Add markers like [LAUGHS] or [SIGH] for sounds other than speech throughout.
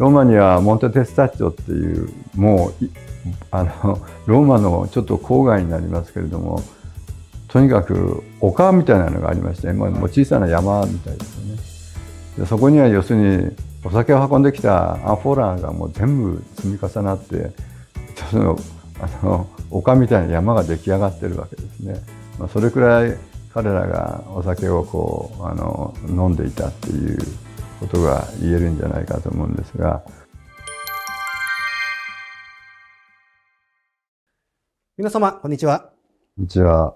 ローマにはモンテ・テスタッチョっていうもうあの [LAUGHS] ローマのちょっと郊外になりますけれどもとにかく丘みたいなのがありまして、まあ、もう小さな山みたいですよねでそこには要するにお酒を運んできたアンフォーラーがもう全部積み重なってそのあの丘みたいな山が出来上がってるわけですね、まあ、それくらい彼らがお酒をこうあの飲んでいたっていうことが言えるんじゃないかと思うんですが皆様こんにちは。こんにちは。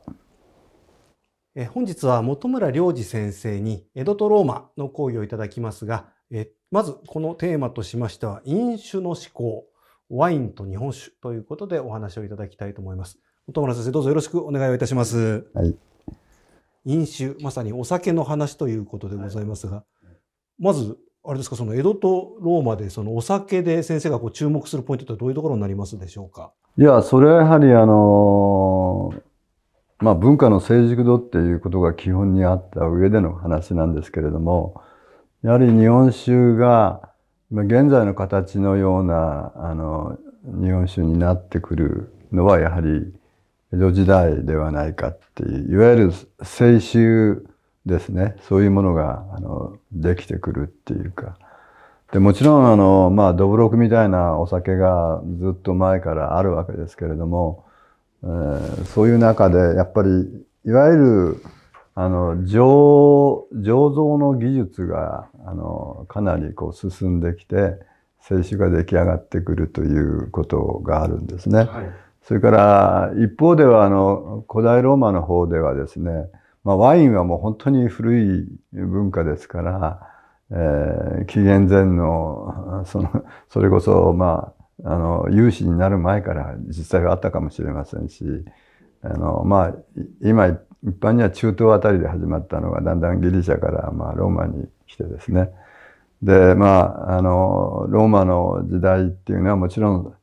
え本日は本村良二先生に江戸とローマの講義をいただきますが、えまずこのテーマとしましては飲酒の思考、ワインと日本酒ということでお話をいただきたいと思います。本村先生どうぞよろしくお願いいたします。はい、飲酒、まさにお酒の話ということでございますが、はまず、あれですか、その江戸とローマで、そのお酒で先生がこう注目するポイントってどういうところになりますでしょうか。いや、それはやはり、あのまあ、文化の成熟度っていうことが基本にあった上での話なんですけれども、やはり日本酒が、現在の形のような、あの、日本酒になってくるのは、やはり、江戸時代ではないかっていう、いわゆる青酒ですね。そういうものが、あの、できてくるっていうか。で、もちろん、あの、まあ、どぶろくみたいなお酒がずっと前からあるわけですけれども、えー、そういう中で、やっぱり、いわゆる、あの、醸、醸造の技術が、あの、かなりこう進んできて、清酒が出来上がってくるということがあるんですね。はい、それから、一方では、あの、古代ローマの方ではですね、まあ、ワインはもう本当に古い文化ですから、えー、紀元前の、その、それこそ、まあ、あの、有志になる前から実際はあったかもしれませんし、あの、まあ、今一般には中東あたりで始まったのが、だんだんギリシャから、まあ、ローマに来てですね。で、まあ、あの、ローマの時代っていうのはもちろん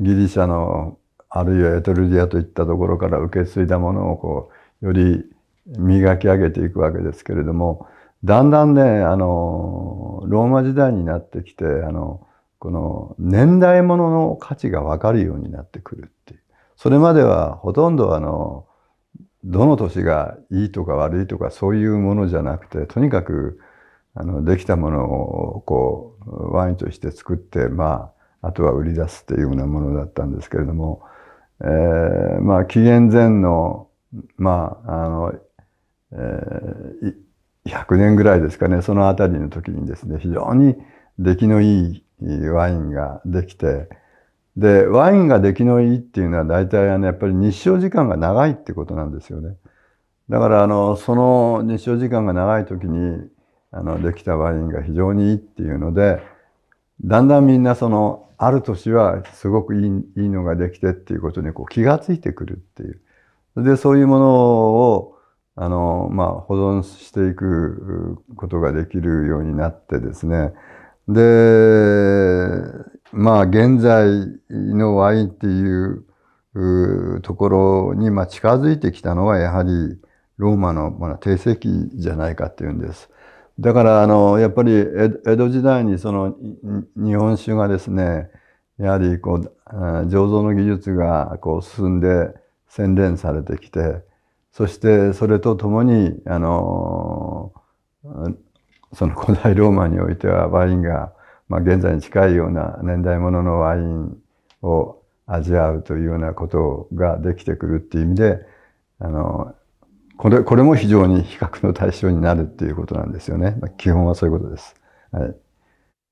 ギリシャの、あるいはエトルリアといったところから受け継いだものをこう、より磨き上げていくわけですけれども、だんだんね、あの、ローマ時代になってきて、あの、この年代物のの価値がわかるようになってくるっていう。それまではほとんどあの、どの年がいいとか悪いとかそういうものじゃなくて、とにかく、あの、できたものをこう、ワインとして作って、まあ、あとは売り出すっていうようなものだったんですけれども、えー、まあ、紀元前の、まあ、あの、えー、100年ぐらいですかね、そのあたりの時にですね、非常に出来のいいワインができて、で、ワインが出来のいいっていうのは大体あの、やっぱり日照時間が長いってことなんですよね。だからあの、その日照時間が長い時に、あの、できたワインが非常にいいっていうので、だんだんみんなその、ある年はすごくいいいいのができてっていうことにこう気がついてくるっていう。で、そういうものを、あの、まあ、保存していくことができるようになってですね。で、まあ、現在のワインっていうところに、まあ、近づいてきたのは、やはりローマの、まあ、定石じゃないかっていうんです。だから、あの、やっぱり江戸時代にその日本酒がですね、やはりこう、醸造の技術がこう進んで洗練されてきて、そしてそれとともに、あの、その古代ローマにおいてはワインが、まあ、現在に近いような年代もののワインを味わうというようなことができてくるっていう意味で、あの、これ、これも非常に比較の対象になるっていうことなんですよね。まあ、基本はそういうことです。はい。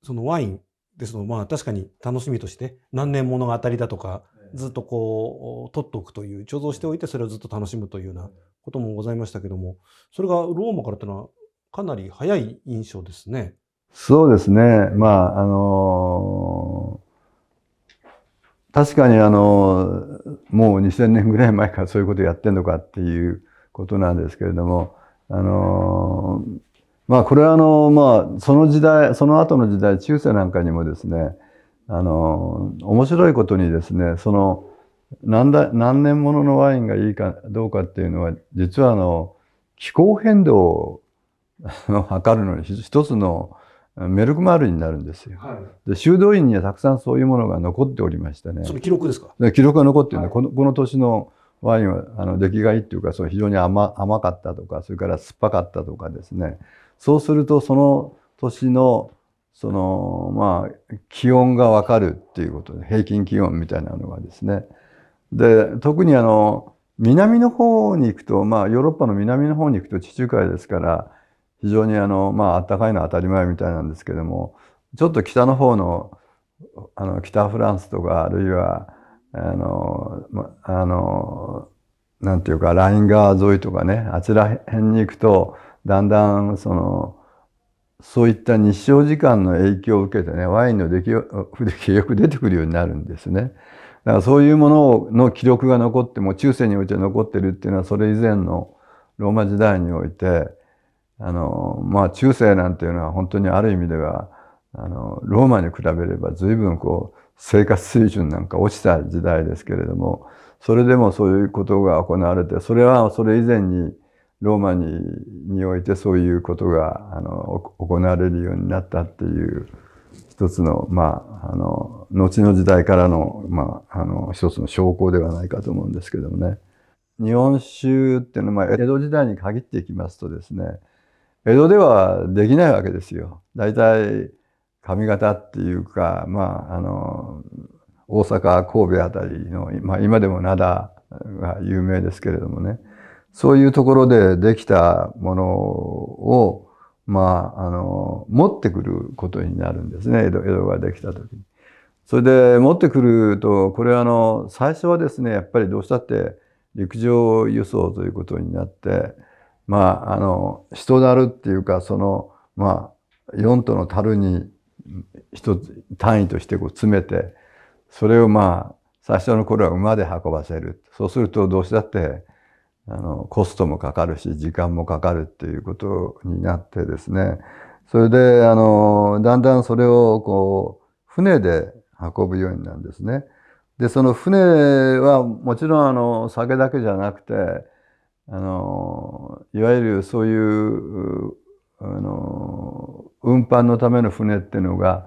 そのワインですの、まあ確かに楽しみとして、何年物語だとか、ずっとこう取っておくという貯蔵しておいてそれをずっと楽しむというようなこともございましたけどもそれがローマからというのはかなり早い印象ですね。そうですねまああのー、確かにあのー、もう2000年ぐらい前からそういうことやってんのかっていうことなんですけれどもあのー、まあこれはあのまあその時代その後の時代中世なんかにもですねあの面白いことにですねその何だ何年もののワインがいいかどうかっていうのは実はあの気候変動を測るのに一つのメルクマールになるんですよ、はい、で修道院にはたくさんそういうものが残っておりましてねその記録ですか記録が残ってるんで、はい、このこの年のワインはあの出来がいいっていうかそう非常に甘甘かったとかそれから酸っぱかったとかですねそうするとその年のその、まあ、気温がわかるっていうことで、平均気温みたいなのがですね。で、特にあの、南の方に行くと、まあ、ヨーロッパの南の方に行くと地中海ですから、非常にあの、まあ、暖かいのは当たり前みたいなんですけども、ちょっと北の方の、あの、北フランスとか、あるいは、あの、ま、あの、なんていうか、ライン川沿いとかね、あちら辺に行くと、だんだん、その、そういった日照時間の影響を受けてね、ワインの出来がよく出てくるようになるんですね。だからそういうものの記録が残っても、中世において残ってるっていうのは、それ以前のローマ時代において、あの、まあ中世なんていうのは本当にある意味では、あの、ローマに比べれば随分こう、生活水準なんか落ちた時代ですけれども、それでもそういうことが行われて、それはそれ以前にローマににおいてそういうことがあの行われるようになったっていう一つの,、まあ、あの後の時代からの,、まあ、あの一つの証拠ではないかと思うんですけどもね。日本酒っていうのは、まあ、江戸時代に限っていきますとですね江戸ではできないわけですよ。大体上方っていうか、まあ、あの大阪神戸あたりの、まあ、今でも灘が有名ですけれどもね。そういうところでできたものを、まあ、あの、持ってくることになるんですね、江戸江戸ができた時に。それで持ってくると、これはあの、最初はですね、やっぱりどうしたって陸上輸送ということになって、まあ、あの、人だるっていうか、その、まあ、4との樽に一つ単位としてこう詰めて、それをまあ、最初の頃は馬で運ばせる。そうするとどうしたって、あの、コストもかかるし、時間もかかるっていうことになってですね、それで、あの、だんだんそれを、こう、船で運ぶようになるんですね。で、その船は、もちろん、あの、酒だけじゃなくて、あの、いわゆるそういう、あの、運搬のための船っていうのが、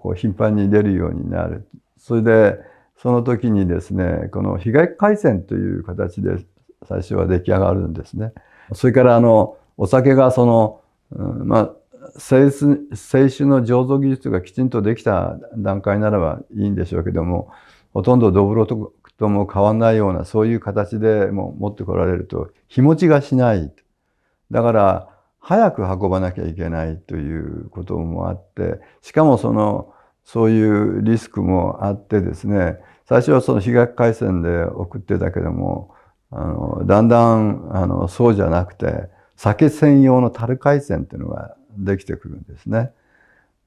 こう頻繁に出るようになる。それで、その時にですね、この被害回線という形で最初は出来上がるんですね。それからあの、お酒がその、うん、まあ、清酒の醸造技術がきちんとできた段階ならばいいんでしょうけども、ほとんどドブロととも変わんないような、そういう形でも持ってこられると、日持ちがしない。だから、早く運ばなきゃいけないということもあって、しかもその、そういうリスクもあってですね、最初はその日害回線で送ってたけども、あのだんだんあのそうじゃなくて酒専用の樽海鮮っていうのができてくるんですね。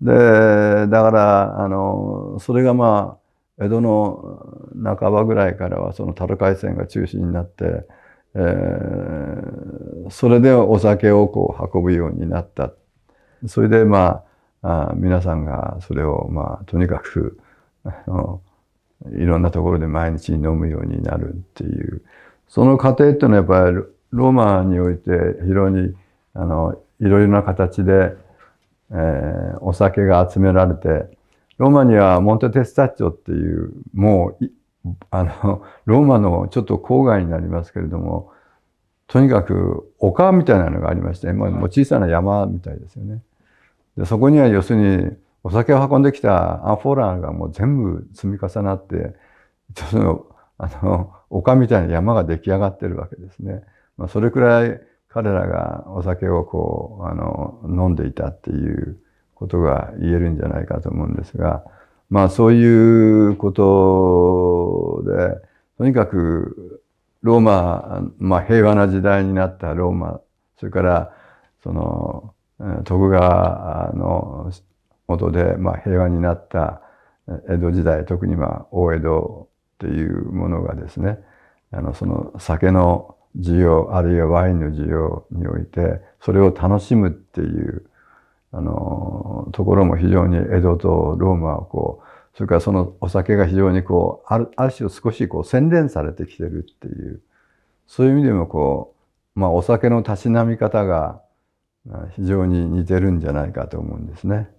でだからあのそれがまあ江戸の半ばぐらいからはその樽海鮮が中心になって、えー、それでお酒をこう運ぶようになったそれでまああ皆さんがそれをまあとにかくあのいろんなところで毎日飲むようになるっていうその過程っていうのはやっぱりローマにおいて非常にあのいろいろな形で、えー、お酒が集められてローマにはモンテテスタッチョっていうもうあのローマのちょっと郊外になりますけれどもとにかく丘みたいなのがありまして、まあ、もう小さな山みたいですよね。でそこには要するにお酒を運んできたアンフォーラーがもう全部積み重なってそのあの、丘みたいな山が出来上がってるわけですね。まあ、それくらい彼らがお酒をこう、あの、飲んでいたっていうことが言えるんじゃないかと思うんですが、まあそういうことで、とにかくローマ、まあ平和な時代になったローマ、それからその徳川の元でまあ平和になった江戸時代、特にまあ大江戸ていうものがですね、あの、その酒の需要、あるいはワインの需要において、それを楽しむっていう、あの、ところも非常に江戸とローマをこう、それからそのお酒が非常にこう、あるある種少しこう洗練されてきてるっていう、そういう意味でもこう、まあお酒のたしなみ方が非常に似てるんじゃないかと思うんですね。